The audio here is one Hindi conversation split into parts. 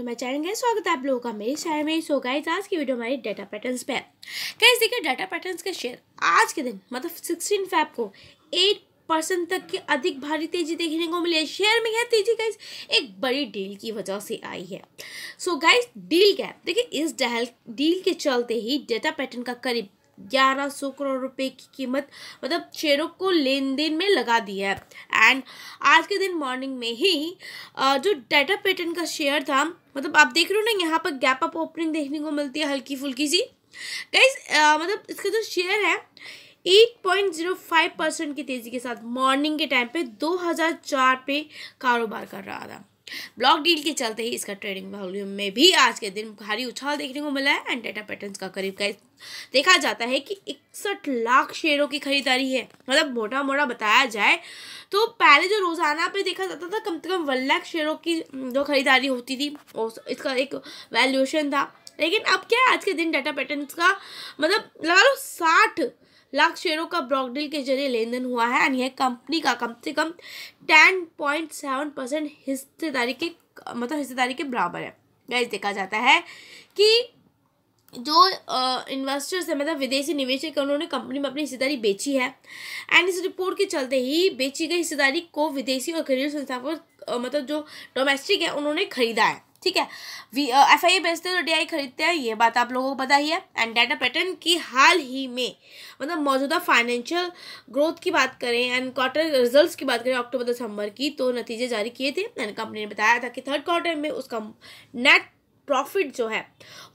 मैं चैनल का स्वागत है आप लोगों का मेरे चैनल में सो गाइस आज की वीडियो हमारी डाटा पैटर्न्स पे है गाइस देखिए डाटा पैटर्न्स का शेयर आज के दिन मतलब 16 फैब को 8 परसेंट तक की अधिक भारी तेजी देखने को मिली है शेयर में यह तेजी गाइस एक बड़ी डील की वजह से आई है सो गाइस डील क्या देखिए इस डील के चलते ही डेटा पैटर्न का करीब ग्यारह सौ करोड़ रुपए की कीमत मतलब शेयरों को लेन देन में लगा दी है एंड आज के दिन मॉर्निंग में ही जो डाटा पैटर्न का शेयर था मतलब आप देख रहे हो ना यहाँ पर गैप अप ओपनिंग देखने को मिलती है हल्की फुल्की सी गाइज मतलब इसका जो शेयर है 8.05 परसेंट की तेज़ी के साथ मॉर्निंग के टाइम पे 2004 पे कारोबार कर रहा था ब्लॉक डील के चलते ही इसका ट्रेडिंग वॉल्यूम में भी आज के दिन भारी उछाल देखने को मिला है एंड डेटा पैटर्न का करीब का देखा जाता है कि इकसठ लाख शेयरों की खरीदारी है मतलब मोटा मोटा बताया जाए तो पहले जो रोज़ाना पे देखा जाता था कम से कम वन लाख शेयरों की जो खरीदारी होती थी इसका एक वैल्यूएशन था लेकिन अब क्या है आज के दिन डाटा पैटर्न का मतलब लगा लो साठ लाख शेयरों का ब्रॉकडील के जरिए लेन देन हुआ है एंड यह कंपनी का कम से कम टेन पॉइंट सेवन परसेंट हिस्सेदारी के मतलब हिस्सेदारी के बराबर है गैस देखा जाता है कि जो इन्वेस्टर्स है मतलब विदेशी निवेशक उन्होंने कंपनी में अपनी हिस्सेदारी बेची है एंड इस रिपोर्ट के चलते ही बेची गई हिस्सेदारी को विदेशी और घरेलू संस्थाओं मतलब जो डोमेस्टिक है उन्होंने खरीदा है ठीक है एफ आई uh, बेचते हैं तो डी खरीदते हैं ये बात आप लोगों को पता ही है एंड डाटा पैटर्न की हाल ही में मतलब मौजूदा फाइनेंशियल ग्रोथ की बात करें एंड क्वार्टर रिजल्ट्स की बात करें अक्टूबर दिसंबर की तो नतीजे जारी किए थे एंड कंपनी ने बताया था कि थर्ड क्वार्टर में उसका नेट प्रॉफिट जो है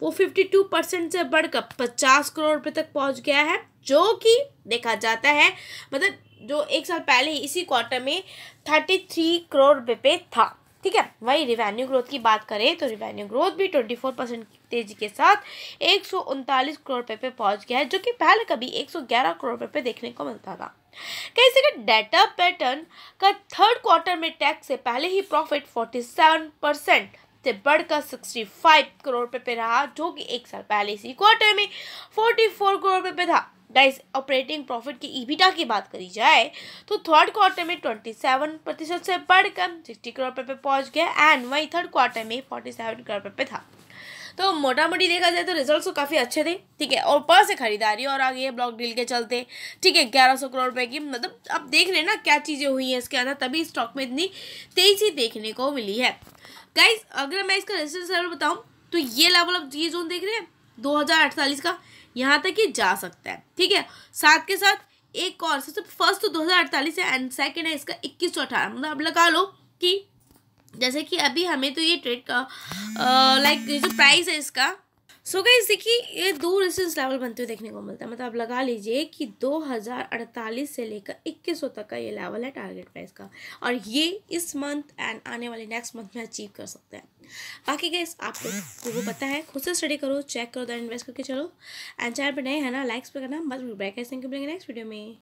वो फिफ्टी परसेंट से बढ़कर पचास करोड़ रुपये तक पहुँच गया है जो कि देखा जाता है मतलब जो एक साल पहले इसी क्वार्टर में थ्री करोड़ रुपये पे था ठीक है वही रिवेन्यू ग्रोथ की बात करें तो रिवेन्यू ग्रोथ भी ट्वेंटी फोर परसेंट तेजी के साथ एक सौ उनतालीस करोड़ रुपये पे पहुंच गया है जो कि पहले कभी एक सौ ग्यारह करोड़ रुपये पे देखने को मिलता था कहीं से डेटा पैटर्न का थर्ड क्वार्टर में टैक्स से पहले ही प्रॉफिट फोर्टी सेवन परसेंट से बढ़कर सिक्सटी फाइव करोड़ रुपये पे रहा जो कि एक साल पहले इसी क्वार्टर में फोर्टी फोर करोड़ रुपये पे था डाइस ऑपरेटिंग प्रॉफिट की ईबीटा की बात करी जाए तो थर्ड क्वार्टर में ट्वेंटी सेवन प्रतिशत से बढ़कर सिक्सटी करोड़ रुपये पे पहुंच गया एंड वहीं थर्ड क्वार्टर में फोर्टी सेवन करोड़ रुपये पे था तो मोटा मोटी देखा जाए तो रिजल्ट्स तो काफ़ी अच्छे थे ठीक है और ऊपर से खरीदारी और आ गई है ब्लॉक डील के चलते ठीक है ग्यारह सौ करोड़ रुपए की मतलब आप देख रहे हैं ना क्या चीज़ें हुई हैं इसके अंदर तभी स्टॉक में इतनी तेज़ी देखने को मिली है गाइज अगर मैं इसका रिजल्ट लेवल बताऊँ तो ये लेवल ऑफ ये जोन देख रहे हैं दो का यहाँ तक ये जा सकता है ठीक है साथ के साथ एक और सबसे फर्स्ट तो 2048 है एंड सेकेंड है इसका इक्कीस सौ अठारह मतलब आप लगा लो कि जैसे कि अभी हमें तो ये ट्रेड का लाइक जो प्राइस है इसका सो गई देखिए ये दो रेसिडेंस लेवल बनते हुए देखने को मिलता है मतलब आप लगा लीजिए कि 2048 से लेकर 2100 तक का ये लेवल है टारगेट प्राइस का और ये इस मंथ एंड आने वाले नेक्स्ट मंथ में अचीव कर सकते हैं बाकी गैस आपको गूगल पता है खुद से स्टडी करो चेक करो दैन इन्वेस्ट करके चलो एंड चैनल पर नए है ना लाइक्स पर करना मत भूल ब्रेक नेक्स्ट वीडियो में